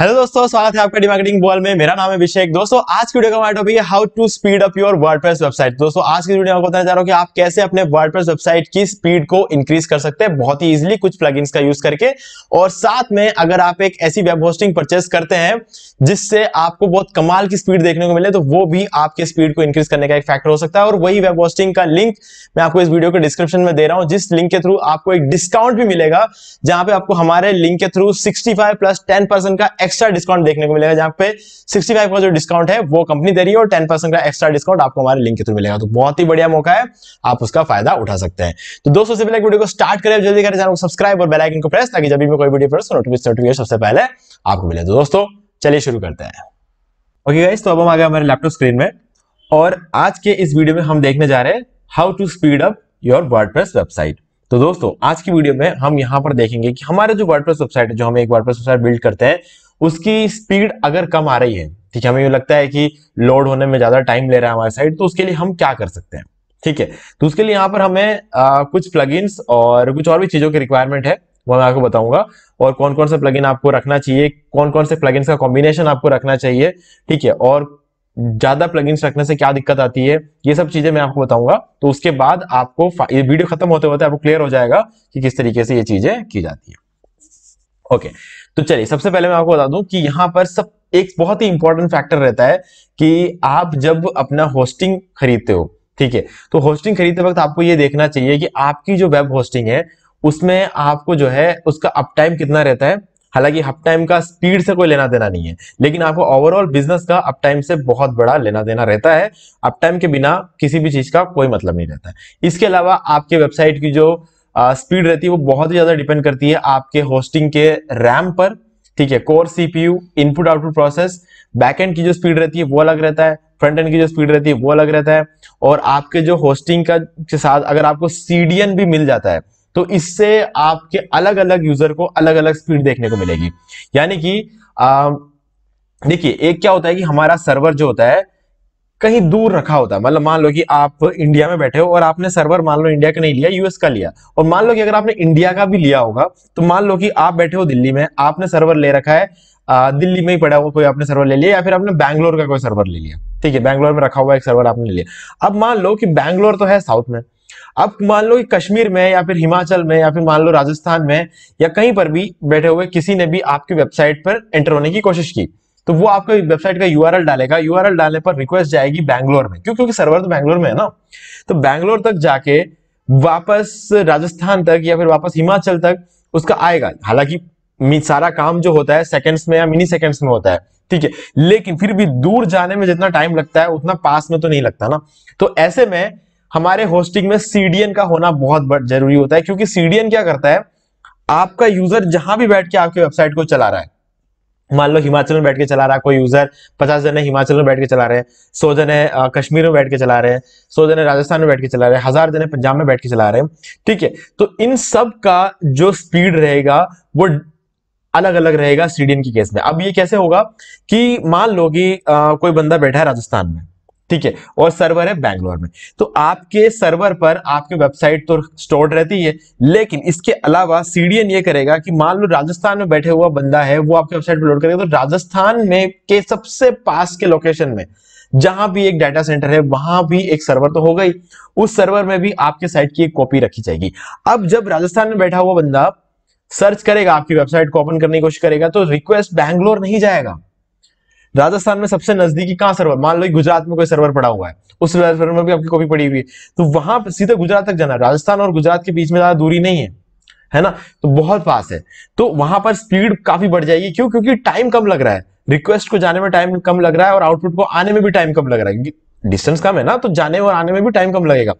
hello दोस्तों स्वागत है आपका डिमार्केटिंग बॉल में मेरा नाम है अभिषेक दोस्तों आज की वीडियो का हमारा टॉपिक है how to speed up your WordPress website दोस्तों आज की वीडियो में बताने जा रहा हूँ कि आप कैसे अपने वर्डप्रेस वेबसाइट की स्पीड को इंक्रीज कर सकते हैं बहुत ही इजिली कुछ प्लग का यूज करके और साथ में अगर आप एक ऐसी वेब होस्टिंग परचेस करते हैं जिससे आपको बहुत कमाल की स्पीड देखने को मिले तो वो भी आपके स्पीड को इंक्रीज करने का एक फैक्टर हो सकता है और वही वेब होस्टिंग का लिंक मैं आपको इस वीडियो के डिस्क्रिप्शन में दे रहा हूँ जिस लिंक के थ्रू आपको एक डिस्काउंट भी मिलेगा जहां पे आपको हमारे लिंक के थ्रू सिक्सटी प्लस टेन का एक्स्ट्रा डिस्काउंट देखने को मिलेगा जहां पे 65 का जो डिस्काउंट है वो कंपनी दे रही है और 10 परसेंट का एक्स्ट्रा डिस्काउंट आपको हमारे लिंक के थ्रू मिलेगा तो बहुत ही बढ़िया मौका है आप उसका फायदा उठा सकते हैं तो दोस्तों से पहले वीडियो को स्टार्ट करें जल्दी करें चैनल को सब्सक्राइब और बेलाइकन को प्रेस ताकि जब भी कोई वीडियो प्रेस नोटिफिकेशन सबसे पहले आपको मिले तो दोस्तों चलिए शुरू करते हैं ओके गाइस तो अब हम आ गए हमारे लैपटॉप स्क्रीन में और आज के इस वीडियो में हम देखने जा रहे हैं how to speed up your word website तो दोस्तों आज की वीडियो में हम यहां पर देखेंगे कि हमारे जो वर्डप्रेस वेबसाइट है जो हम एक वर्डप्रेस वेबसाइट बिल्ड करते हैं उसकी स्पीड अगर कम आ रही है ठीक है हमें ये लगता है कि लोड होने में ज्यादा टाइम ले रहा है हमारे साइड तो उसके लिए हम क्या कर सकते हैं ठीक है तो उसके लिए यहाँ पर हमें आ, कुछ प्लग और कुछ और भी चीजों की रिक्वायरमेंट है वो मैं आपको बताऊंगा और कौन कौन से प्लगइन आपको रखना चाहिए कौन कौन से प्लगइन्स का कॉम्बिनेशन आपको रखना चाहिए ठीक है और ज्यादा प्लगइन्स रखने से क्या दिक्कत आती है ये सब चीजें मैं आपको बताऊंगा तो उसके बाद आपको ये वीडियो खत्म होते होते आपको क्लियर हो जाएगा कि किस तरीके से ये चीजें की जाती है ओके तो चलिए सबसे पहले मैं आपको बता दूं कि यहाँ पर सब एक बहुत ही इंपॉर्टेंट फैक्टर रहता है कि आप जब अपना होस्टिंग खरीदते हो ठीक है तो होस्टिंग खरीदते वक्त आपको ये देखना चाहिए कि आपकी जो वेब होस्टिंग है उसमें आपको जो है उसका अप टाइम कितना रहता है हालांकि अप टाइम का स्पीड से कोई लेना देना नहीं है लेकिन आपको ओवरऑल बिजनेस का अप टाइम से बहुत बड़ा लेना देना रहता है अप टाइम के बिना किसी भी चीज का कोई मतलब नहीं रहता है इसके अलावा आपके वेबसाइट की जो स्पीड रहती है वो बहुत ही ज़्यादा डिपेंड करती है आपके होस्टिंग के रैम पर ठीक है core CPU input output process backend की जो स्पीड रहती है वो अलग रहता है फ्रंट एंड की जो स्पीड रहती है वो अलग रहता है और आपके जो होस्टिंग का के साथ अगर आपको सीडीएन भी मिल जाता है तो इससे आपके अलग अलग यूजर को अलग अलग स्पीड देखने को मिलेगी यानी कि देखिए एक क्या होता है कि हमारा सर्वर जो होता है कहीं दूर रखा होता है मतलब मान लो कि आप इंडिया में बैठे हो और आपने सर्वर मान लो इंडिया का नहीं लिया यूएस का लिया और मान लो कि अगर आपने इंडिया का भी लिया होगा तो मान लो कि आप बैठे हो दिल्ली में आपने सर्वर ले रखा है दिल्ली में ही पड़ा हुआ कोई आपने सर्वर ले लिया या फिर आपने बैंगलोर का कोई सर्वर ले लिया ठीक है बैंगलोर में रखा हुआ एक सर्वर आपने ले लिया अब मान लो कि बैंगलोर तो है साउथ में अब मान लो कि कश्मीर में या फिर हिमाचल में या फिर मान लो राजस्थान में या कहीं पर भी बैठे हुए किसी ने भी आपकी वेबसाइट पर एंटर होने की कोशिश की तो वो आपके वेबसाइट का यूआरएल डालेगा यूआरएल डालने पर रिक्वेस्ट जाएगी बैंगलोर में क्यों क्योंकि सर्वर तो बैंगलोर में है ना तो बैंगलोर तक जाके वापस राजस्थान तक या फिर वापस हिमाचल तक उसका आएगा हालांकि सारा काम जो होता है सेकंड्स में या मिनी सेकंड्स में होता है ठीक है लेकिन फिर भी दूर जाने में जितना टाइम लगता है उतना पास में तो नहीं लगता ना तो ऐसे में हमारे होस्टिंग में सीडीएन का होना बहुत जरूरी होता है क्योंकि सीडीएन क्या करता है आपका यूजर जहां भी बैठ के आपके वेबसाइट को चला रहा है मान लो हिमाचल में बैठ के चला रहा कोई यूजर पचास जने हिमाचल में बैठ के चला रहे हैं सौ जने कश्मीर में बैठ के चला रहे हैं सौ जने राजस्थान में बैठ के चला रहे हैं हजार जने पंजाब में बैठ के चला रहे हैं ठीक है तो इन सब का जो स्पीड रहेगा वो अलग अलग रहेगा सीडीएन के केस में अब ये कैसे होगा कि मान लो कि कोई बंदा बैठा है राजस्थान में ठीक है और सर्वर है बैंगलोर में तो आपके सर्वर पर आपकी वेबसाइट तो स्टोर्ड रहती है लेकिन इसके अलावा सीडीएन ये करेगा कि मान लो राजस्थान में बैठे हुआ बंदा है वो आपकी वेबसाइट पर लोड करेगा तो राजस्थान में के सबसे पास के लोकेशन में जहां भी एक डाटा सेंटर है वहां भी एक सर्वर तो होगा ही उस सर्वर में भी आपके साइट की एक कॉपी रखी जाएगी अब जब राजस्थान में बैठा हुआ बंदा सर्च करेगा आपकी वेबसाइट को ओपन करने की कोशिश करेगा तो रिक्वेस्ट बैंगलोर नहीं जाएगा राजस्थान में सबसे नजदीकी कहां सर्वर मान लो गुजरात में कोई सर्वर पड़ा हुआ है उस सर्वर में भी आपकी कॉपी पड़ी हुई है तो वहां सीधा गुजरात तक जाना राजस्थान और गुजरात के बीच में ज्यादा दूरी नहीं है है ना तो बहुत पास है तो वहां पर स्पीड काफी बढ़ जाएगी क्यों क्योंकि टाइम कम लग रहा है रिक्वेस्ट को जाने में टाइम कम लग रहा है और आउटपुट को आने में भी टाइम कम लग रहा है क्योंकि डिस्टेंस कम है ना तो जाने और आने में भी टाइम कम लगेगा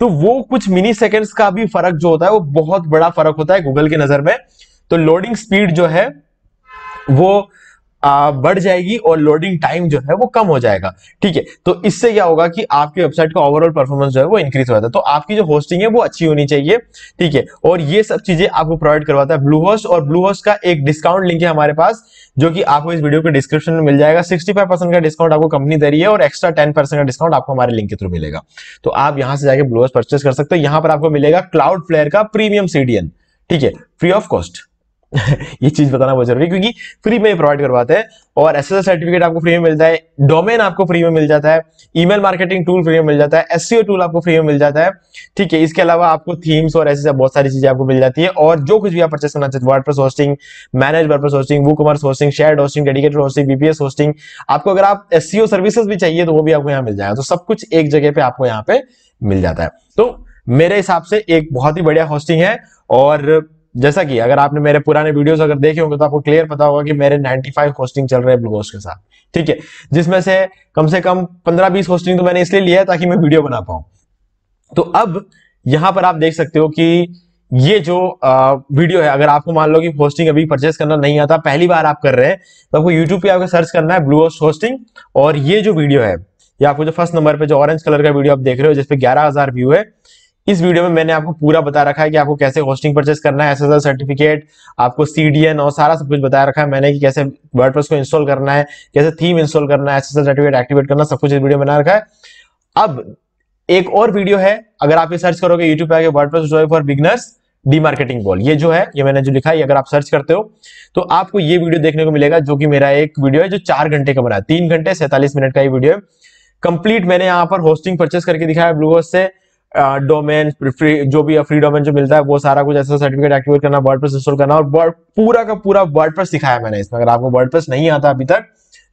तो वो कुछ मिनी सेकेंड्स का भी फर्क जो होता है वो बहुत बड़ा फर्क होता है गूगल की नजर में तो लोडिंग स्पीड जो है वो बढ़ जाएगी और लोडिंग टाइम जो है वो कम हो जाएगा ठीक है तो इससे क्या होगा कि आपकी वेबसाइट का ओवरऑल परफॉर्मेंस जो है वो इंक्रीज होता है तो आपकी जो होस्टिंग है वो अच्छी होनी चाहिए ठीक है और ये सब चीजें आपको प्रोवाइड करवाता है ब्लू होस्ट और ब्लू होस्ट का एक डिस्काउंट लिंक है हमारे पास जो कि आपको इस वीडियो के डिस्क्रिप्शन में मिल जाएगा सिक्सटी का डिस्काउंट आपको कंपनी दे रही है और एक्स्ट्रा टेन का डिस्काउंट आपको हमारे लिंक के थ्रू मिलेगा तो आप यहां से ब्लू होस्ट परचेस कर सकते हो यहां पर आपको मिलेगा क्लाउड फ्लेयर का प्रीमियम सीडियन ठीक है फ्री ऑफ कॉस्ट ये चीज बताना बहुत जरूरी क्योंकि फ्री में प्रोवाइड करवाते हैं और एस सर्टिफिकेट आपको फ्री में मिलता है डोमेन आपको फ्री में मिल जाता है ईमेल मार्केटिंग टूल फ्री में मिल जाता है एस टूल e आपको फ्री में मिल जाता है ठीक है इसके अलावा आपको थीम्स और ऐसी बहुत सारी चीजें आपको मिल जाती है और जो कुछ भी आप परचेस करना चाहते हैं word hosting manage word hosting WooCommerce hosting share hosting dedicated hosting VPS hosting आपको अगर आप एस सर्विसेज e भी चाहिए तो वो भी आपको यहाँ मिल जाएगा तो सब कुछ एक जगह पे आपको यहाँ पे मिल जाता है तो मेरे हिसाब से एक बहुत ही बढ़िया होस्टिंग है और जैसा कि अगर आपने मेरे पुराने वीडियोस अगर देखे होंगे तो आपको क्लियर पता होगा कि मेरे 95 होस्टिंग चल रहे हैं ब्लूगोस के साथ ठीक है जिसमें से कम से कम 15-20 होस्टिंग तो मैंने इसलिए लिया है ताकि मैं वीडियो बना पाऊं तो अब यहां पर आप देख सकते हो कि ये जो आ, वीडियो है अगर आपको मान लो कि होस्टिंग अभी परचेस करना नहीं आता पहली बार आप कर रहे हैं तो आपको यूट्यूब पे आपको सर्च करना है ब्लू होस्टिंग और ये जो वीडियो है ये आपको जो फर्स्ट नंबर पर जो ऑरेंज कलर का वीडियो आप देख रहे हो जिसपे ग्यारह हजार व्यू है इस वीडियो में मैंने आपको पूरा बता रखा है कि आपको कैसे होस्टिंग परचेस करना है एसएसएल सर्टिफिकेट आपको सीडीएन और सारा सब कुछ बताया रखा है मैंने कि कैसे वर्डप्रेस को इंस्टॉल करना है कैसे थीम इंस्टॉल करना है एसएसएल सर्टिफिकेट एक्टिवेट करना सब कुछ इस वीडियो में बना रखा है अब एक और वीडियो है अगर आप ये सर्च करोगे यूट्यूब पर वर्ड प्रेस जो for beginners D marketing ball ये जो है ये मैंने जो लिखा है अगर आप सर्च करते हो तो आपको ये वीडियो देखने को मिलेगा जो कि मेरा एक वीडियो है जो चार घंटे का बना है तीन घंटे सैंतालीस मिनट का ये वीडियो है कंप्लीट मैंने यहाँ पर होस्टिंग परचेस करके दिखाया ब्लूहोस्ट से डोमेन जो भी फ्री डोमेन जो मिलता है वो सारा कुछ ऐसा सर्टिफिकेट एक्टिवेट करना वर्ड इंस्टॉल करना और वर्ड पूरा का पूरा वर्ड सिखाया मैंने इसमें अगर आपको वर्ड नहीं आता अभी तक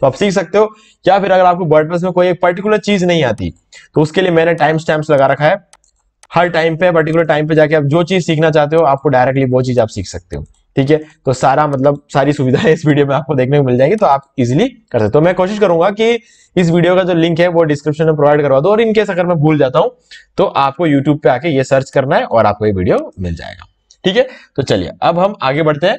तो आप सीख सकते हो या फिर अगर आपको वर्ड में कोई एक पर्टिकुलर चीज नहीं आती तो उसके लिए मैंने टाइम स्टैम्प लगा रखा है हर टाइम पे पर्टिकुलर टाइम पे जाके आप जो चीज सीखना चाहते हो आपको डायरेक्टली वो चीज आप सीख सकते हो ठीक है तो सारा मतलब सारी सुविधाएं इस वीडियो में आपको देखने को मिल जाएगी तो आप इजिली कर सकते हो तो मैं कोशिश करूंगा कि इस वीडियो का जो लिंक है वो डिस्क्रिप्शन में प्रोवाइड करवा दो और इनकेस अगर मैं भूल जाता हूं तो आपको यूट्यूब पे आके ये सर्च करना है और आपको ये वीडियो मिल जाएगा ठीक है तो चलिए अब हम आगे बढ़ते हैं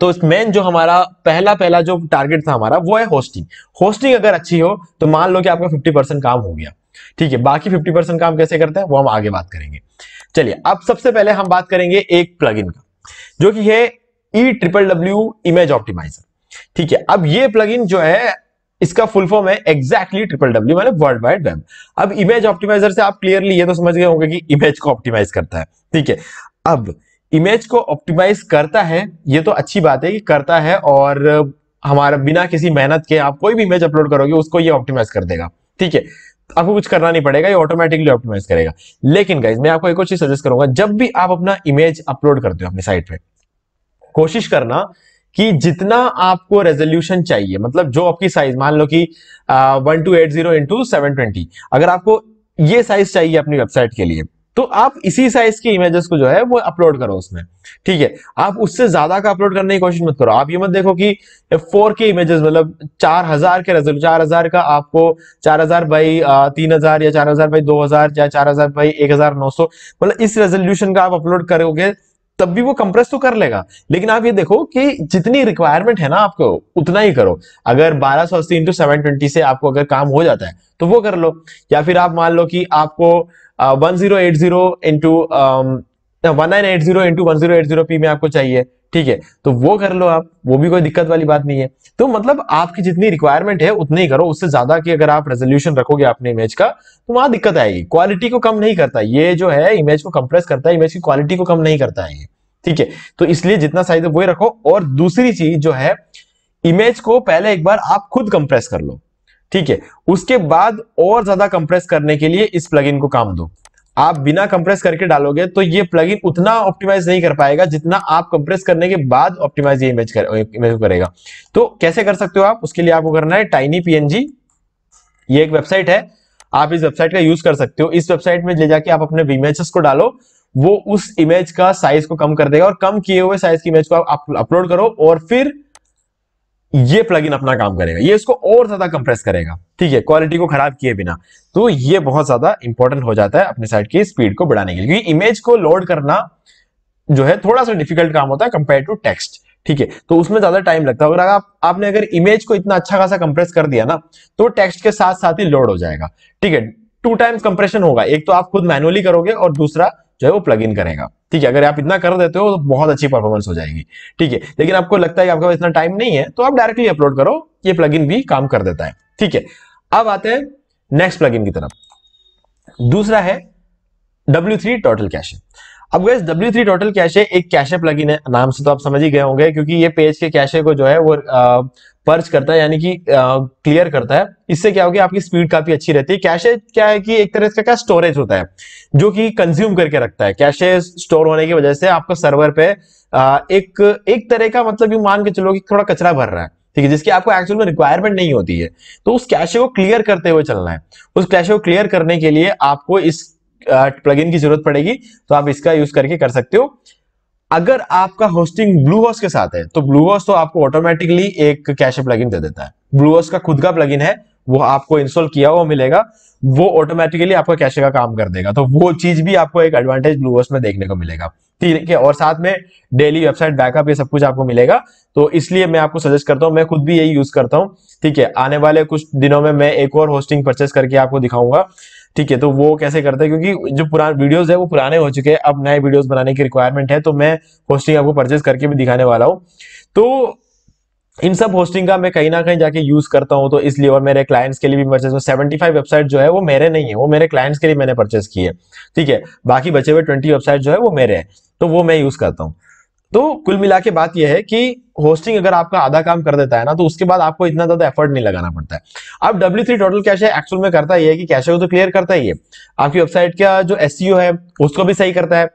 तो मेन जो हमारा पहला पहला जो टारगेट था हमारा वो है होस्टिंग होस्टिंग अगर अच्छी हो तो मान लो कि आपका फिफ्टी परसेंट काम हो गया ठीक है बाकी फिफ्टी परसेंट काम कैसे करते हैं वो हम आगे बात करेंगे चलिए अब सबसे पहले हम बात करेंगे एक प्लग का जो कि है e triple W image optimizer ठीक है अब ये प्लग जो है इसका फुल फॉर्म है एक्जैक्टली ट्रिपल डब्ल्यू मैंने वर्ल्ड वाइड वेब अब इमेज ऑप्टिमाइजर से आप क्लियरली ये तो समझ गए होंगे कि इमेज को ऑप्टिमाइज करता है ठीक है अब इमेज को ऑप्टिमाइज करता है ये तो अच्छी बात है कि करता है और हमारा बिना किसी मेहनत के आप कोई भी इमेज अपलोड करोगे उसको ये ऑप्टिमाइज कर देगा ठीक है आपको कुछ करना नहीं पड़ेगा ये ऑटोमेटिकली ऑप्टिमाइज करेगा लेकिन गाइज मैं आपको एक और चीज सजेस्ट करूंगा जब भी आप अपना इमेज अपलोड करते हो अपनी साइट पे कोशिश करना कि जितना आपको रेजोल्यूशन चाहिए मतलब जो आपकी साइज मान लो कि one two eight zero into seven twenty अगर आपको ये साइज चाहिए अपनी वेबसाइट के लिए तो आप इसी साइज के इमेजेस को जो है वो अपलोड करो उसमें ठीक है आप उससे ज्यादा का अपलोड करने की कोशिश मत करो आप ये मत देखो कि फोर के इमेजेस मतलब चार हजार के रेजोल्यूशन चार हजार का आपको चार हजार बाई तीन हजार या चार हजार बाई दो हजार या चार हजार बाई एक हजार नौ सौ मतलब इस रेजोल्यूशन का आप अपलोड करोगे तब भी वो कंप्रेस तो कर लेगा लेकिन आप ये देखो कि जितनी रिक्वायरमेंट है ना आपको उतना ही करो अगर बारह सौ अस्सी इंटू सेवन ट्वेंटी से आपको अगर काम हो जाता है तो वो कर लो या फिर आप मान लो कि आपको one zero into one nine eight zero into one zero p में आपको चाहिए ठीक है तो वो कर लो आप वो भी कोई दिक्कत वाली बात नहीं है तो मतलब आपकी जितनी रिक्वायरमेंट है उतनी ही करो उससे ज्यादा की अगर आप रेजोल्यूशन रखोगे अपने इमेज का तो वहां दिक्कत आएगी क्वालिटी को कम नहीं करता ये जो है इमेज को कंप्रेस करता है इमेज की क्वालिटी को कम नहीं करता है ठीक है तो इसलिए जितना साइज है वही रखो और दूसरी चीज जो है इमेज को पहले एक बार आप खुद कंप्रेस कर लो ठीक है उसके बाद और ज्यादा कंप्रेस करने के लिए इस प्लगइन को काम दो आप बिना कंप्रेस करके डालोगे तो ये प्लगइन उतना ऑप्टिमाइज नहीं कर पाएगा जितना आप कंप्रेस करने के बाद ऑप्टिमाइज ये इमेज कर, इमेज करेगा तो कैसे कर सकते हो आप उसके लिए आपको करना है टाइनी पीएनजी ये एक वेबसाइट है आप इस वेबसाइट का यूज कर सकते हो इस वेबसाइट में ले जाके आप अपने इमेजेस को डालो वो उस इमेज का साइज को कम कर देगा और कम किए हुए साइज की इमेज को आप अपलोड करो और फिर ये प्लगइन अपना काम करेगा ये इसको और ज्यादा कंप्रेस करेगा ठीक है क्वालिटी को खराब किए बिना तो ये बहुत ज्यादा इंपॉर्टेंट हो जाता है अपने साइड की स्पीड को बढ़ाने के लिए क्योंकि इमेज को लोड करना जो है थोड़ा सा डिफिकल्ट काम होता है कंपेयर टू टेक्स्ट ठीक है तो उसमें ज्यादा टाइम लगता है अगर आप आपने अगर इमेज को इतना अच्छा खासा कंप्रेस कर दिया ना तो टेक्स्ट के साथ साथ ही लोड हो जाएगा ठीक है टू टाइम्स कंप्रेशन होगा एक तो आप खुद मैनुअली करोगे और दूसरा जो है वो प्लग इन करेगा ठीक है अगर आप इतना कर देते हो तो बहुत अच्छी परफॉर्मेंस हो जाएगी ठीक है लेकिन आपको लगता है कि आपके पास इतना टाइम नहीं है तो आप डायरेक्टली अपलोड करो ये प्लग भी काम कर देता है ठीक है अब आते हैं नेक्स्ट प्लग की तरफ दूसरा है थ्री टोटल कैशिंग अब guys W3 three total cache एक कैशे प्लगइन है नाम से तो आप समझ ही गए होंगे क्योंकि ये पेज के कैशे को जो है वो पर्च करता है यानी कि क्लियर करता है इससे क्या होगा आपकी स्पीड काफी अच्छी रहती है कैशे क्या है कि एक तरह का क्या स्टोरेज होता है जो कि कंज्यूम करके रखता है कैशे स्टोर होने की वजह से आपका सर्वर पे आ, एक एक तरह का मतलब ये मान के चलो कि थोड़ा कचरा भर रहा है ठीक है जिसकी आपको एक्चुअल में रिक्वायरमेंट नहीं होती है तो उस कैशे को क्लियर करते हुए चलना है उस कैशे को क्लियर करने के लिए आपको इस प्लगइन की जरूरत पड़ेगी तो आप इसका यूज करके कर सकते हो अगर आपका होस्टिंग ब्लूहोस के साथ है तो ब्लूहोस तो आपको ऑटोमेटिकली एक कैश प्लगइन दे देता है ब्लूहोस का खुद का प्लग है वो आपको इंस्टॉल किया हुआ मिलेगा वो ऑटोमेटिकली आपका कैश का काम कर देगा तो वो चीज भी आपको एक एडवांटेज ब्लूवर्स में देखने को मिलेगा ठीक है और साथ में डेली वेबसाइट बैकअप ये सब कुछ आपको मिलेगा तो इसलिए मैं आपको सजेस्ट करता हूँ मैं खुद भी यही यूज करता हूँ ठीक है आने वाले कुछ दिनों में मैं एक और होस्टिंग परचेस करके आपको दिखाऊंगा ठीक है तो वो कैसे करते हैं क्योंकि जो पुराने वीडियोस है वो पुराने हो चुके हैं अब नए वीडियोस बनाने की रिक्वायरमेंट है तो मैं होस्टिंग आपको परचेज करके भी दिखाने वाला हूँ तो इन सब होस्टिंग का मैं कहीं ना कहीं जाके यूज करता हूँ तो इसलिए और मेरे क्लाइंट्स के लिए भी परचेज सेवेंटी फाइव वेबसाइट जो है वो मेरे नहीं है वो मेरे क्लाइंट्स के लिए मैंने परचेज की है ठीक है बाकी बचे हुए ट्वेंटी वेबसाइट जो है वो मेरे हैं तो वो मैं यूज करता हूँ तो कुल मिला के बात यह है कि होस्टिंग अगर आपका आधा काम कर देता है ना तो उसके बाद आपको इतना ज्यादा एफर्ट नहीं लगाना पड़ता है अब डब्ल्यू थ्री टोटल कैश है एक्चुअल में करता ही है कि कैश को तो क्लियर करता ही है आपकी वेबसाइट का जो एस e है उसको भी सही करता है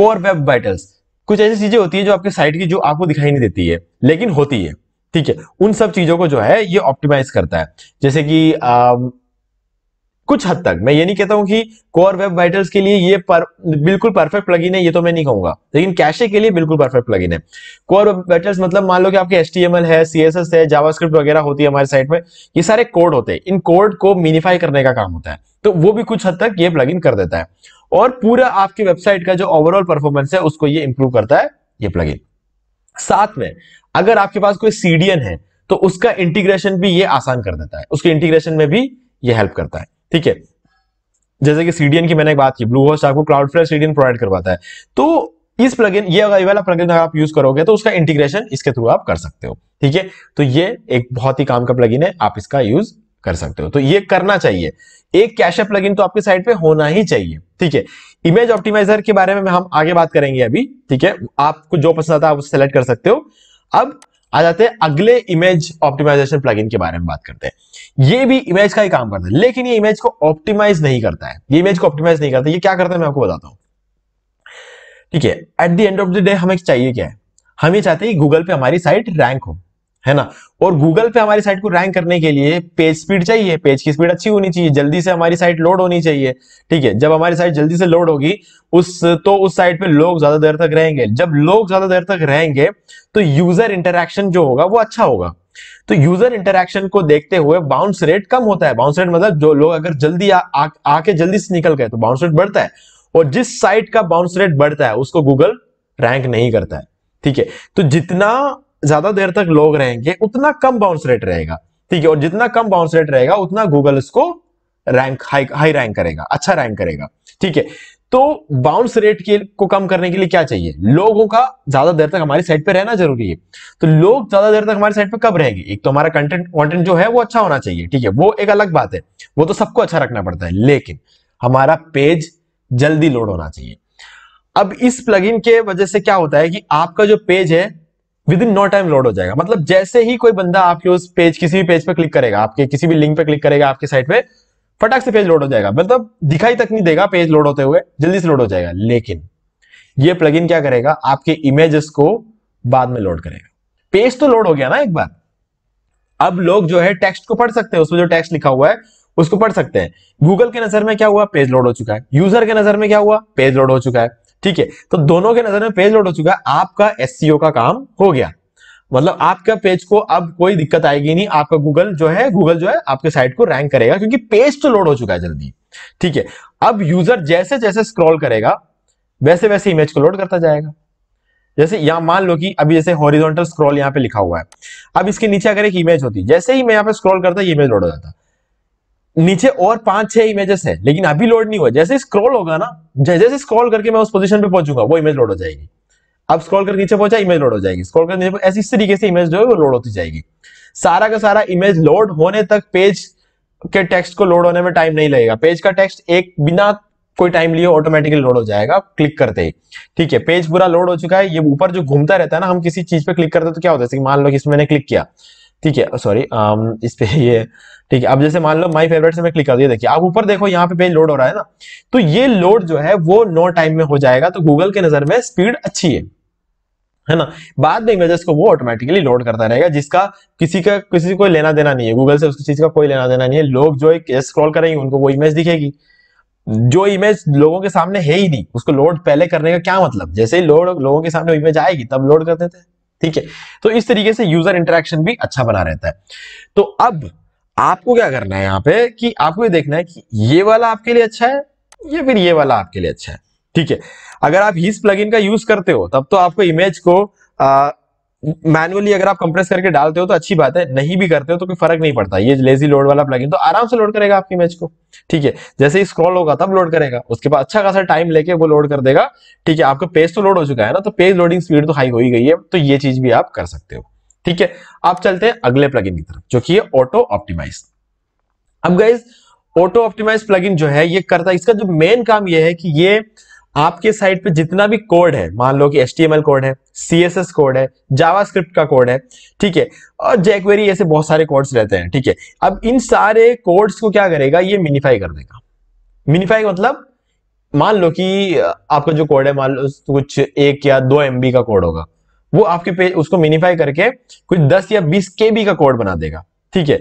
कोर वेब वाइटल्स कुछ ऐसी चीजें होती है जो आपके साइट की जो आपको दिखाई नहीं देती है लेकिन होती है ठीक है उन सब चीजों को जो है ये ऑप्टिमाइज करता है जैसे कि कुछ हद तक मैं ये नहीं कहता हूं कि कोर वेब वाइटल्स के लिए ये पर, बिल्कुल परफेक्ट प्लगइन है ये तो मैं नहीं कहूंगा लेकिन कैशे के लिए बिल्कुल परफेक्ट प्लगइन है कोर वेब वाइटल्स मतलब मान लो कि आपके एल है सी है जावास्क्रिप्ट वगैरह होती है हमारे साइट में ये सारे कोड होते हैं इन कोड को मिनिफाई करने का काम होता है तो वो भी कुछ हद तक ये इन कर देता है और पूरा आपकी वेबसाइट का जो ओवरऑल परफॉर्मेंस है उसको ये इंप्रूव करता है ये इन साथ में अगर आपके पास कोई सीडीएन है तो उसका इंटीग्रेशन भी ये आसान कर देता है उसके इंटीग्रेशन में भी ये हेल्प करता है ठीक है जैसे कि सीडीएन की मैंने एक बात की ब्लू होस्ट आपको क्लाउड फ्लेयर सीडीएन प्रोवाइड करवाता है तो इस प्लगइन ये अगर ये वाला प्लगइन अगर आप यूज करोगे तो उसका इंटीग्रेशन इसके थ्रू आप कर सकते हो ठीक है तो ये एक बहुत ही काम का प्लगइन है आप इसका यूज कर सकते हो तो ये करना चाहिए एक कैशे प्लगइन तो आपके साइड पे होना ही चाहिए ठीक है इमेज ऑप्टिमाइजर के बारे में हम आगे बात करेंगे अभी ठीक है आपको जो पसंद आता है आप उसे सेलेक्ट कर सकते हो अब आ जाते हैं अगले इमेज ऑप्टिमाइजेशन प्लगइन के बारे में बात करते हैं ये भी इमेज का ही काम करता है लेकिन ये इमेज को ऑप्टिमाइज नहीं करता है ये इमेज को ऑप्टिमाइज नहीं करता ये क्या करता है मैं आपको बताता हूं ठीक है at the end of the day हमें चाहिए क्या है हम ये चाहते हैं गूगल पे हमारी साइट रैंक हो है ना और गूगल पे हमारी साइट को रैंक करने के लिए पेज स्पीड चाहिए पेज की स्पीड अच्छी होनी चाहिए जल्दी से हमारी साइट लोड होनी चाहिए ठीक है जब हमारी साइट जल्दी से लोड होगी उस तो उस साइट पे लोग ज्यादा देर तक रहेंगे जब लोग ज्यादा देर तक रहेंगे तो यूजर इंटरेक्शन जो होगा वो अच्छा होगा तो यूजर इंटरेक्शन को देखते हुए बाउंस रेट कम होता है बाउंस रेट मतलब जो लोग अगर जल्दी आके जल्दी से निकल गए तो बाउंस रेट बढ़ता है और जिस साइट का बाउंस रेट बढ़ता है उसको गूगल रैंक नहीं करता है ठीक है तो जितना ज्यादा देर तक लोग रहेंगे उतना कम बाउंस रेट रहेगा ठीक है और जितना कम बाउंस रेट रहेगा उतना गूगल इसको रैंक हाई हाई रैंक करेगा अच्छा रैंक करेगा ठीक है तो बाउंस रेट के को कम करने के लिए क्या चाहिए लोगों का ज्यादा देर तक हमारी साइट पे रहना जरूरी है तो लोग ज्यादा देर तक हमारी साइट पे कब रहेंगे एक तो हमारा कंटेंट कंटेंट जो है वो अच्छा होना चाहिए ठीक है वो एक अलग बात है वो तो सबको अच्छा रखना पड़ता है लेकिन हमारा पेज जल्दी लोड होना चाहिए अब इस प्लगइन के वजह से क्या होता है कि आपका जो पेज है within no time load हो जाएगा मतलब जैसे ही कोई बंदा आपके उस पेज किसी भी पेज पर क्लिक करेगा आपके किसी भी लिंक पर क्लिक करेगा आपके साइट पे फटाक से पेज लोड हो जाएगा मतलब दिखाई तक नहीं देगा पेज लोड होते हुए जल्दी से लोड हो जाएगा लेकिन ये प्लगइन क्या करेगा आपके इमेजेस को बाद में लोड करेगा पेज तो लोड हो गया ना एक बार अब लोग जो है टेक्स्ट को पढ़ सकते हैं उसमें जो टेक्स्ट लिखा हुआ है उसको पढ़ सकते हैं गूगल के नजर में क्या हुआ पेज लोड हो चुका है यूजर के नजर में क्या हुआ पेज लोड हो चुका है ठीक है तो दोनों के नजर में पेज लोड हो चुका है आपका एस का काम हो गया मतलब आपका पेज को अब कोई दिक्कत आएगी नहीं आपका गूगल जो है गूगल जो है आपके साइट को रैंक करेगा क्योंकि पेज तो लोड हो चुका है जल्दी ठीक है अब यूजर जैसे जैसे स्क्रॉल करेगा वैसे वैसे इमेज को लोड करता जाएगा जैसे यहां मान लो कि अभी जैसे हॉरिजॉन्टल स्क्रॉल यहां पे लिखा हुआ है अब इसके नीचे अगर एक इमेज होती जैसे ही मैं यहां पे स्क्रॉल करता ये इमेज लोड हो जाता नीचे और पांच छह इमेजेस है लेकिन अभी लोड नहीं हुआ जैसे स्क्रॉल होगा ना जैसे स्क्रॉल करके मैं उस पोजीशन पे पहुंचूंगा वो इमेज लोड हो जाएगी अब स्क्रॉल करके नीचे पहुंचा इमेज लोड हो जाएगी स्क्रॉल करके नीचे ऐसी इस तरीके से इमेज जो है वो लोड होती जाएगी सारा का सारा इमेज लोड होने तक पेज के टेक्स्ट को लोड होने में टाइम नहीं लगेगा पेज का टेक्स्ट एक बिना कोई टाइम लिए ऑटोमेटिकली लोड हो जाएगा क्लिक करते ही ठीक है पेज पूरा लोड हो चुका है ये ऊपर जो घूमता रहता है ना हम किसी चीज पे क्लिक करते तो क्या होता है मान लो कि इसमें मैंने क्लिक किया ठीक है सॉरी इस पे ये ठीक है अब जैसे मान लो माई फेवरेट से मैं क्लिक कर दिया देखिए आप ऊपर देखो यहाँ पे पेज लोड हो रहा है ना तो ये लोड जो है वो नो टाइम में हो जाएगा तो गूगल के नजर में स्पीड अच्छी है है ना बाद में इमेजेस को वो ऑटोमेटिकली लोड करता रहेगा जिसका किसी का किसी को लेना देना नहीं है गूगल से उस चीज का कोई लेना देना नहीं है लोग जो स्क्रॉल करेंगे उनको वो इमेज दिखेगी जो इमेज लोगों के सामने है ही नहीं उसको लोड पहले करने का क्या मतलब जैसे ही लोड लोगों के सामने इमेज आएगी तब लोड कर देते हैं ठीक है तो इस तरीके से यूजर इंटरेक्शन भी अच्छा बना रहता है तो अब आपको क्या करना है यहाँ पे कि आपको ये देखना है कि ये वाला आपके लिए अच्छा है या फिर ये वाला आपके लिए अच्छा है ठीक है अगर आप हिस प्लगइन का यूज करते हो तब तो आपको इमेज को मैनुअली अगर आप कंप्रेस करके डालते हो तो अच्छी बात है नहीं भी करते हो तो कोई फर्क नहीं पड़ता ये लेजी लोड वाला प्लगइन तो आराम से लोड करेगा आपकी इमेज को ठीक है जैसे ही स्क्रॉल होगा तब लोड करेगा उसके बाद अच्छा खासा टाइम लेके वो लोड कर देगा ठीक है आपका पेज तो लोड हो चुका है ना तो पेज लोडिंग स्पीड तो हाई हो ही गई है तो ये चीज भी आप कर सकते हो ठीक है आप चलते हैं अगले प्लगइन की तरफ जो कि ऑटो ऑप्टिमाइज अब गाइज ऑटो ऑप्टिमाइज प्लगइन जो है ये करता है इसका जो मेन काम ये है कि ये आपके साइट पे जितना भी कोड है मान लो कि एल कोड है सी कोड है जावास्क्रिप्ट का कोड है ठीक है और जैकवेरी ऐसे बहुत सारे कोड्स रहते हैं ठीक है अब इन सारे कोड्स को क्या करेगा ये मिनिफाई कर देगा मिनिफाई मतलब मान लो कि आपका जो कोड है मान लो कुछ एक या दो एम का कोड होगा वो आपके पेज उसको मिनिफाई करके कुछ 10 या 20 के बी का कोड बना देगा ठीक है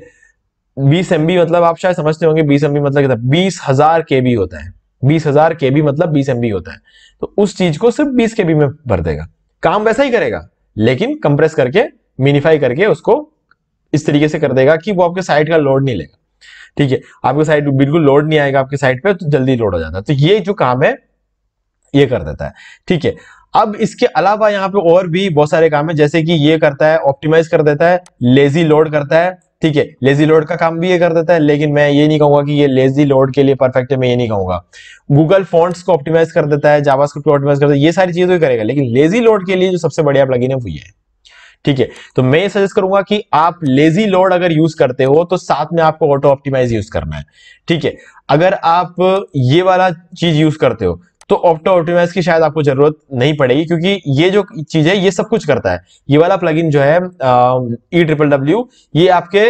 बीस एम मतलब आप शायद समझते होंगे बीस एम मतलब कितना बीस हजार के बी होता है बीस हजार के बी मतलब बीस एम होता है तो उस चीज को सिर्फ बीस के बी में भर देगा काम वैसा ही करेगा लेकिन कंप्रेस करके मिनिफाई करके उसको इस तरीके से कर देगा कि वो आपके साइट का लोड नहीं लेगा ठीक है आपके साइट बिल्कुल लोड नहीं आएगा आपके साइट पे तो जल्दी लोड हो जाता है तो ये जो काम है ये कर देता है ठीक है अब इसके अलावा यहाँ पे और भी बहुत सारे काम है जैसे कि ये करता है ऑप्टिमाइज कर देता है लेजी लोड करता है ठीक है लेजी लोड का काम भी ये कर देता है लेकिन मैं ये नहीं कहूंगा कि ये लेजी लोड के लिए परफेक्ट है मैं ये नहीं कहूंगा गूगल फॉन्ट्स को ऑप्टिमाइज कर देता है जावास्क्रिप्ट को ऑप्टिमाइज करता है ये सारी चीजें तो करेगा लेकिन लेजी लोड के लिए जो सबसे बढ़िया आप है वो ये है ठीक है तो मैं ये सजेस्ट करूंगा कि आप लेजी लोड अगर यूज करते हो तो साथ में आपको ऑटो ऑप्टिमाइज यूज करना है ठीक है अगर आप ये वाला चीज यूज करते हो तो ऑप्टो ऑप्टिमाइज की शायद आपको जरूरत नहीं पड़ेगी क्योंकि ये जो चीज है ये सब कुछ करता है ये वाला प्लगइन जो है ई ट्रिपल डब्ल्यू ये आपके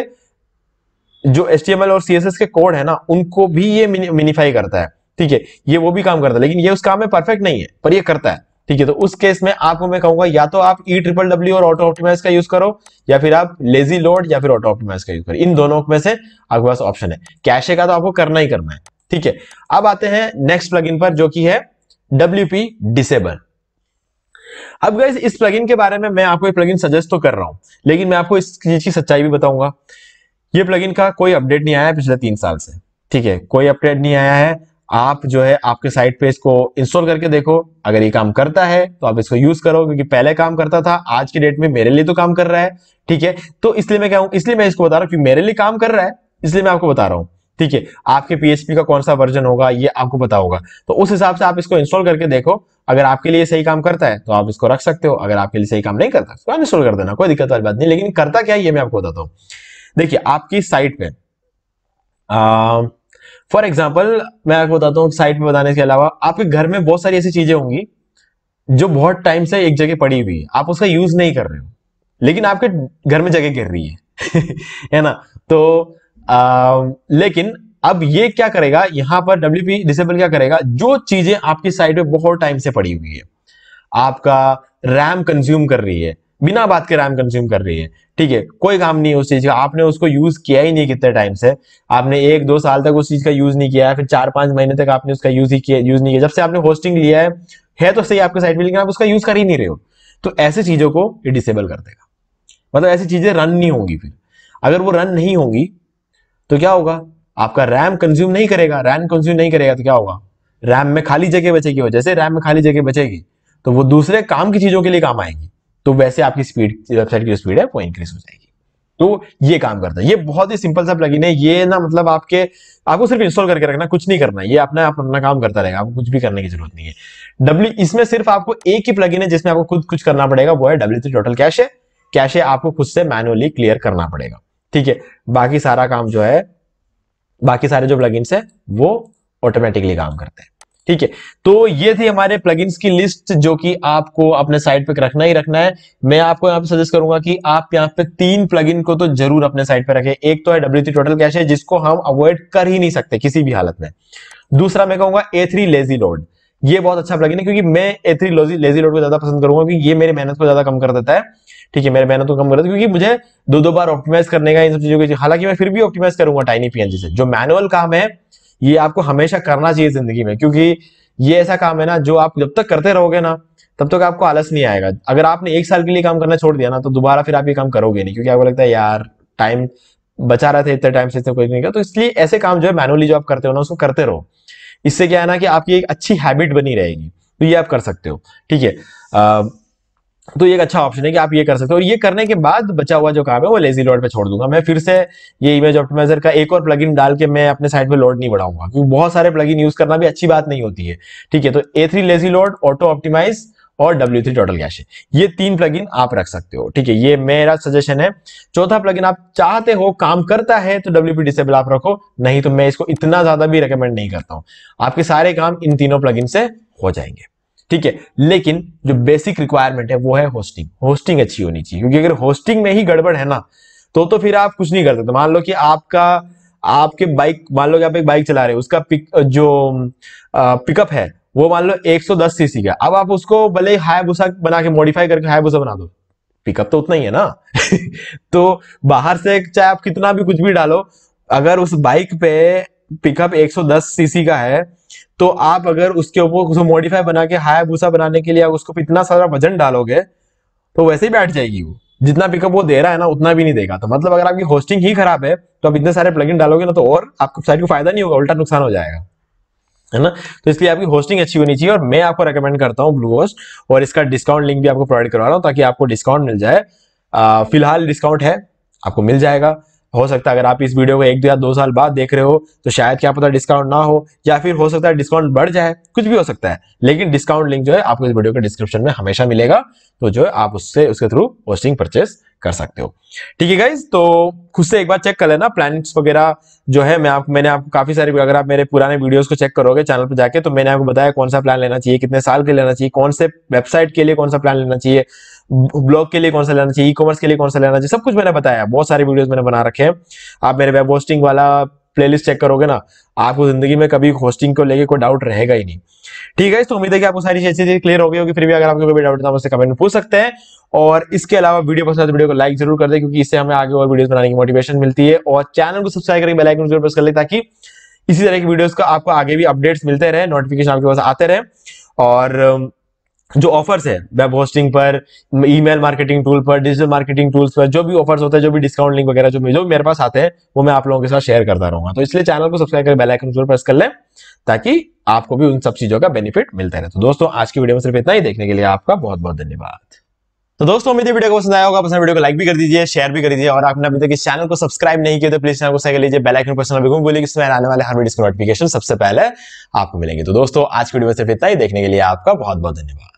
जो एस और सी के कोड है ना उनको भी ये मिनिफाई करता है ठीक है ये वो भी काम करता है लेकिन ये उस काम में परफेक्ट नहीं है पर ये करता है ठीक है तो उस केस में आपको मैं कहूंगा या तो आप ई ट्रिपल डब्ल्यू और ऑटो ऑप्टिमाइज का यूज करो या फिर आप लेजी लोड या फिर ऑटो ऑप्टिमाइज का यूज करो इन दोनों में से आपके पास ऑप्शन है कैशे का तो आपको करना ही करना है ठीक है अब आते हैं नेक्स्ट प्लगइन पर जो कि है डब्ल्यू डिसेबल अब गैस इस प्लगइन के बारे में मैं आपको ये प्लगइन सजेस्ट तो कर रहा हूं लेकिन मैं आपको इस चीज की सच्चाई भी बताऊंगा ये प्लगइन का कोई अपडेट नहीं आया पिछले तीन साल से ठीक है कोई अपडेट नहीं आया है आप जो है आपके साइट पे इसको इंस्टॉल करके देखो अगर ये काम करता है तो आप इसको यूज करो क्योंकि पहले काम करता था आज की डेट में मेरे लिए तो काम कर रहा है ठीक है तो इसलिए मैं क्या हूं इसलिए मैं इसको बता रहा हूं क्योंकि मेरे लिए काम कर रहा है इसलिए मैं आपको बता रहा हूं ठीक है आपके पीएचपी का कौन सा वर्जन होगा ये आपको पता होगा तो उस हिसाब से आप इसको इंस्टॉल करके देखो अगर आपके लिए सही काम करता है तो आप इसको रख सकते हो अगर आपके लिए सही काम नहीं करता तो कर देना कोई दिक्कत वाली बात नहीं लेकिन करता क्या है ये मैं आपको बताता हूँ देखिए आपकी साइट पे फॉर एग्जाम्पल मैं आपको बताता हूँ साइट पे बताने के अलावा आपके घर में बहुत सारी ऐसी चीजें होंगी जो बहुत टाइम से एक जगह पड़ी हुई है आप उसका यूज नहीं कर रहे हो लेकिन आपके घर में जगह गिर रही है है ना तो आ, लेकिन अब ये क्या करेगा यहां पर डब्ल्यू पी डिसेबल क्या करेगा जो चीजें आपकी साइड में बहुत टाइम से पड़ी हुई है आपका रैम कंज्यूम कर रही है बिना बात के रैम कंज्यूम कर रही है ठीक है कोई काम नहीं है उस चीज का आपने उसको यूज किया ही नहीं कितने टाइम से आपने एक दो साल तक उस चीज का यूज नहीं किया है फिर चार पांच महीने तक आपने उसका यूज ही किया यूज नहीं किया जब से आपने होस्टिंग लिया है है तो सही आपके साइड में लेकिन आप उसका यूज कर ही नहीं रहे हो तो ऐसी चीजों को ये डिसेबल कर देगा मतलब ऐसी चीजें रन नहीं होंगी फिर अगर वो रन नहीं होंगी तो क्या होगा आपका रैम कंज्यूम नहीं करेगा रैम कंज्यूम नहीं करेगा तो क्या होगा रैम में खाली जगह बचेगी जैसे रैम में खाली जगह बचेगी तो वो दूसरे काम की चीजों के लिए काम आएगी तो वैसे आपकी स्पीड वेबसाइट की जो स्पीड है वो इंक्रीज हो जाएगी तो ये काम करता है ये बहुत ही सिंपल सा प्लगइन है ये ना मतलब आपके आपको सिर्फ इंस्टॉल करके रखना कुछ नहीं करना ये अपना आप अपना काम करता रहेगा आपको कुछ भी करने की जरूरत नहीं है डब्ल्यू इसमें सिर्फ आपको एक ही प्लगइन है जिसमें आपको खुद कुछ करना पड़ेगा वो है डब्ल्यू टोटल कैश है कैश है आपको खुद से मैनुअली क्लियर करना पड़ेगा ठीक है बाकी सारा काम जो है बाकी सारे जो प्लगइन्स है वो ऑटोमेटिकली काम करते हैं ठीक है तो ये थी हमारे प्लगइन्स की लिस्ट जो कि आपको अपने साइट पे रखना ही रखना है मैं आपको यहाँ पे सजेस्ट करूंगा कि आप यहाँ पे तीन प्लगइन को तो जरूर अपने साइट पे रखें एक तो है डब्ल्यू टोटल कैश है जिसको हम अवॉइड कर ही नहीं सकते किसी भी हालत में दूसरा मैं कहूंगा ए थ्री लेजी लोड ये बहुत अच्छा प्लगइन है क्योंकि मैं ए थ्री लेजी लोड को ज्यादा पसंद करूंगा क्योंकि ये मेरी मेहनत को ज्यादा कम कर देता है ठीक है मेरे मेहनत को कम कर देता है क्योंकि मुझे दो दो बार ऑप्टिमाइज करने का इन सब चीजों की हालांकि मैं फिर भी ऑप्टिमाइज करूंगा टाइनी पीएनजी से जो मैनुअल काम है ये आपको हमेशा करना चाहिए जिंदगी में क्योंकि ये ऐसा काम है ना जो आप जब तक करते रहोगे ना तब तक आपको आलस नहीं आएगा अगर आपने एक साल के लिए काम करना छोड़ दिया ना तो दोबारा फिर आप ये काम करोगे नहीं क्योंकि आपको लगता है यार टाइम बचा रहा था इतने टाइम से इतना कुछ नहीं किया तो इसलिए ऐसे काम जो है मैनुअली जो आप करते हो ना उसको करते रहो इससे क्या है ना कि आपकी एक अच्छी हैबिट बनी रहेगी तो ये आप कर सकते हो ठीक है तो ये एक अच्छा ऑप्शन है कि आप ये कर सकते हो और ये करने के बाद बचा हुआ जो काम है वो लेजी लोड पे छोड़ दूंगा मैं फिर से ये इमेज ऑप्टिमाइजर का एक और प्लगइन डाल के मैं अपने साइड पे लोड नहीं बढ़ाऊंगा क्योंकि बहुत सारे प्लगइन यूज करना भी अच्छी बात नहीं होती है ठीक है तो A three lazy load auto optimize और W3 टोटल कैश है ये तीन प्लगइन आप रख सकते हो ठीक है ये मेरा सजेशन है चौथा प्लगइन आप चाहते हो काम करता है तो WP डिसेबल आप रखो नहीं तो मैं इसको इतना ज्यादा भी रिकमेंड नहीं करता हूं आपके सारे काम इन तीनों प्लगइन से हो जाएंगे ठीक है लेकिन जो बेसिक रिक्वायरमेंट है वो है होस्टिंग होस्टिंग अच्छी होनी चाहिए क्योंकि अगर होस्टिंग में ही गड़बड़ है ना तो तो फिर आप कुछ नहीं कर सकते तो मान लो कि आपका आपके बाइक मान लो कि आप एक बाइक चला रहे हो उसका पिक जो पिकअप है वो मान लो 110 सीसी का अब आप उसको भले हाई भूसा बना के मॉडिफाई करके हाई भूसा बना दो पिकअप तो उतना ही है ना तो बाहर से चाहे आप कितना भी कुछ भी डालो अगर उस बाइक पे पिकअप 110 सीसी का है तो आप अगर उसके ऊपर उसको मॉडिफाई बना के हाई भूसा बनाने के लिए उसको इतना सारा वजन डालोगे तो वैसे ही बैठ जाएगी वो जितना पिकअप वो दे रहा है ना उतना भी नहीं देगा तो मतलब अगर आपकी होस्टिंग ही खराब है तो आप इतने सारे प्लगइन डालोगे ना तो और आपको साइड को फायदा नहीं होगा उल्टा नुकसान हो जाएगा है ना तो इसलिए आपकी होस्टिंग अच्छी होनी चाहिए और मैं आपको रेकमेंड करता हूँ ब्लू होस्ट और इसका डिस्काउंट लिंक भी आपको प्रोवाइड करवा रहा हूँ ताकि आपको डिस्काउंट मिल जाए फिलहाल डिस्काउंट है आपको मिल जाएगा हो सकता है अगर आप इस वीडियो को एक या दो साल बाद देख रहे हो तो शायद क्या पता डिस्काउंट ना हो या फिर हो सकता है डिस्काउंट बढ़ जाए कुछ भी हो सकता है लेकिन डिस्काउंट लिंक जो है आपको इस वीडियो के डिस्क्रिप्शन में हमेशा मिलेगा तो जो है आप उससे उसके थ्रू होस्टिंग परचेस कर सकते हो ठीक है गाइज तो खुद से एक बार चेक कर लेना प्लान वगैरह जो है मैं आप मैंने आपको काफी सारे अगर आप मेरे पुराने वीडियोस को चेक करोगे चैनल पर जाके तो मैंने आपको बताया कौन सा प्लान लेना चाहिए कितने साल के लेना चाहिए कौन से वेबसाइट के लिए कौन सा प्लान लेना चाहिए ब्लॉग के लिए कौन सा लेना चाहिए ई कॉमर्स के लिए कौन सा लेना चाहिए सब कुछ मैंने बताया बहुत सारे वीडियोज मैंने बना रखे हैं आप मेरे वेब होस्टिंग वाला प्लेलिस्ट चेक करोगे ना आपको जिंदगी में कभी होस्टिंग को लेके कोई डाउट रहेगा ही नहीं ठीक है तो उम्मीद है कि आपको सारी चीजें क्लियर हो गई होगी फिर भी अगर आपको कोई डाउट था तो मुझसे कमेंट में पूछ सकते हैं और इसके अलावा वीडियो पसंद तो वीडियो को लाइक जरूर कर दे क्योंकि इससे हमें आगे और वीडियोस बनाने की मोटिवेशन मिलती है और चैनल को सब्सक्राइब करके बेलाइकन जरूर प्रेस कर ले ताकि इसी तरह की वीडियो का आपको आगे भी अपडेट्स मिलते रहे नोटिफिकेशन आपके पास आते रहे और जो ऑफर्स है वेब होस्टिंग पर ईमेल मार्केटिंग टूल पर डिजिटल मार्केटिंग टूल्स पर जो भी ऑफर्स होते हैं जो भी डिस्काउंट लिंक वगैरह जो जो मेरे पास आते हैं वो मैं आप लोगों के साथ शेयर करता रहूंगा तो इसलिए चैनल को सब्सक्राइब कर बेल आइकन जरूर प्रेस कर लें ताकि आपको भी उन सब चीजों का बेनिफिट मिलता रहे तो दोस्तों आज की वीडियो में सिर्फ इतना ही देखने के लिए आपका बहुत बहुत धन्यवाद तो दोस्तों उम्मीद है वीडियो को पसंद आया होगा पसंद वीडियो को लाइक भी कर दीजिए शेयर भी कर दीजिए और आपने अभी तक इस चैनल को सब्सक्राइब नहीं किया तो प्लीज चैनल को सह लीजिए बेल आइकन पर भी घूम बोलिए इसमें आने वाले हर वीडियो को नोटिफिकेशन सबसे पहले आपको मिलेंगे तो दोस्तों आज की वीडियो से इतना ही देखने के लिए आपका बहुत बहुत धन्यवाद